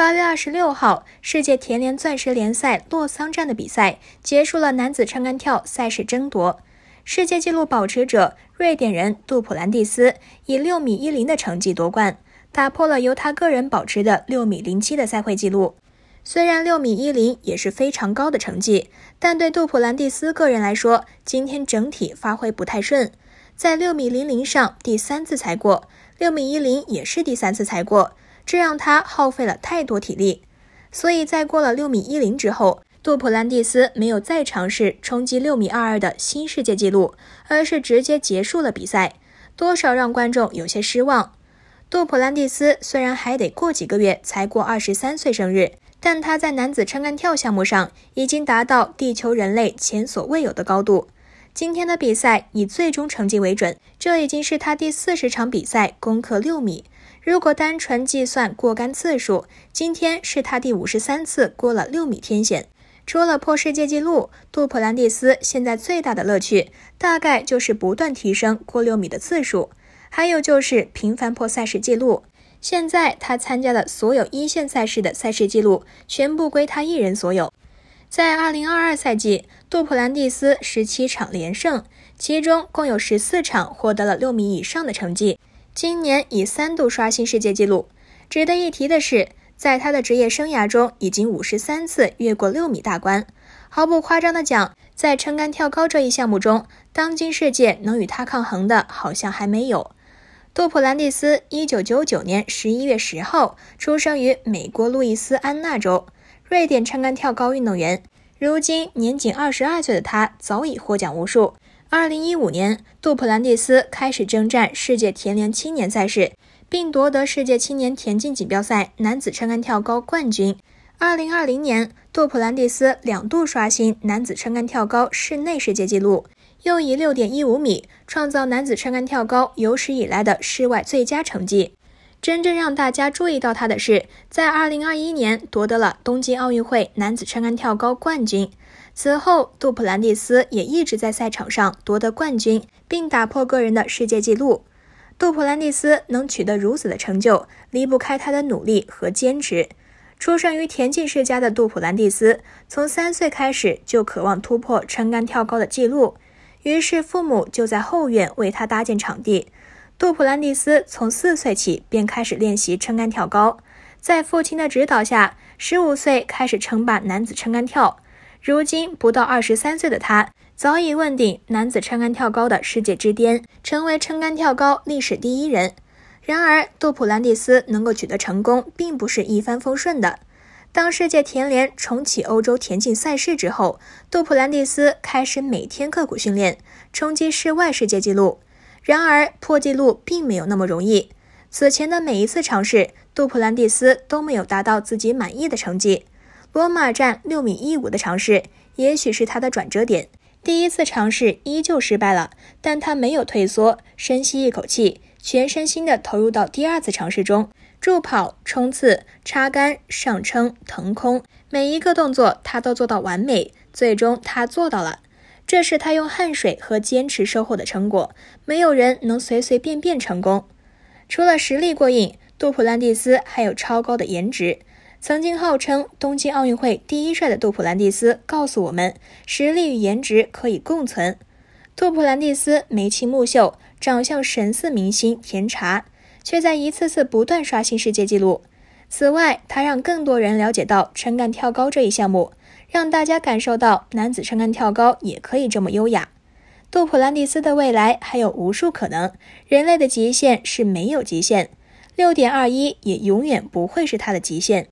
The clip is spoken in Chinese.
八月二十六号，世界田联钻石联赛洛桑站的比赛结束了男子撑杆跳赛事争夺。世界纪录保持者瑞典人杜普兰蒂斯以六米一零的成绩夺冠，打破了由他个人保持的六米零七的赛会纪录。虽然六米一零也是非常高的成绩，但对杜普兰蒂斯个人来说，今天整体发挥不太顺，在六米零零上第三次才过，六米一零也是第三次才过。这让他耗费了太多体力，所以在过了六米一零之后，杜普兰蒂斯没有再尝试冲击六米二二的新世界纪录，而是直接结束了比赛，多少让观众有些失望。杜普兰蒂斯虽然还得过几个月才过二十三岁生日，但他在男子撑杆跳项目上已经达到地球人类前所未有的高度。今天的比赛以最终成绩为准，这已经是他第四十场比赛攻克六米。如果单纯计算过杆次数，今天是他第五十三次过了六米天线。除了破世界纪录，杜普兰蒂斯现在最大的乐趣，大概就是不断提升过六米的次数，还有就是频繁破赛事记录。现在他参加的所有一线赛事的赛事记录，全部归他一人所有。在二零二二赛季，杜普兰蒂斯十七场连胜，其中共有十四场获得了六米以上的成绩。今年已三度刷新世界纪录。值得一提的是，在他的职业生涯中，已经五十三次越过六米大关。毫不夸张的讲，在撑杆跳高这一项目中，当今世界能与他抗衡的，好像还没有。杜普兰蒂斯一九九九年十一月十号出生于美国路易斯安那州。瑞典撑杆跳高运动员，如今年仅二十二岁的他早已获奖无数。二零一五年，杜普兰蒂斯开始征战世界田联青年赛事，并夺得世界青年田径锦标赛男子撑杆跳高冠军。二零二零年，杜普兰蒂斯两度刷新男子撑杆跳高室内世界纪录，又以六点一五米创造男子撑杆跳高有史以来的室外最佳成绩。真正让大家注意到他的是，在2021年夺得了东京奥运会男子撑杆跳高冠军。此后，杜普兰蒂斯也一直在赛场上夺得冠军，并打破个人的世界纪录。杜普兰蒂斯能取得如此的成就，离不开他的努力和坚持。出生于田径世家的杜普兰蒂斯，从三岁开始就渴望突破撑杆跳高的纪录，于是父母就在后院为他搭建场地。杜普兰蒂斯从四岁起便开始练习撑杆跳高，在父亲的指导下，十五岁开始称霸男子撑杆跳。如今不到二十三岁的他，早已问鼎男子撑杆跳高的世界之巅，成为撑杆跳高历史第一人。然而，杜普兰蒂斯能够取得成功，并不是一帆风顺的。当世界田联重启欧洲田径赛事之后，杜普兰蒂斯开始每天刻苦训练，冲击室外世界纪录。然而，破纪录并没有那么容易。此前的每一次尝试，杜普兰蒂斯都没有达到自己满意的成绩。罗马站六米一五的尝试，也许是他的转折点。第一次尝试依旧失败了，但他没有退缩，深吸一口气，全身心地投入到第二次尝试中。助跑、冲刺、插杆、上撑、腾空，每一个动作他都做到完美。最终，他做到了。这是他用汗水和坚持收获的成果。没有人能随随便便成功，除了实力过硬。杜普兰蒂斯还有超高的颜值，曾经号称东京奥运会第一帅的杜普兰蒂斯告诉我们，实力与颜值可以共存。杜普兰蒂斯眉清目秀，长相神似明星甜茶，却在一次次不断刷新世界纪录。此外，他让更多人了解到撑杆跳高这一项目。让大家感受到男子撑杆跳高也可以这么优雅。杜普兰蒂斯的未来还有无数可能，人类的极限是没有极限，六点二一也永远不会是他的极限。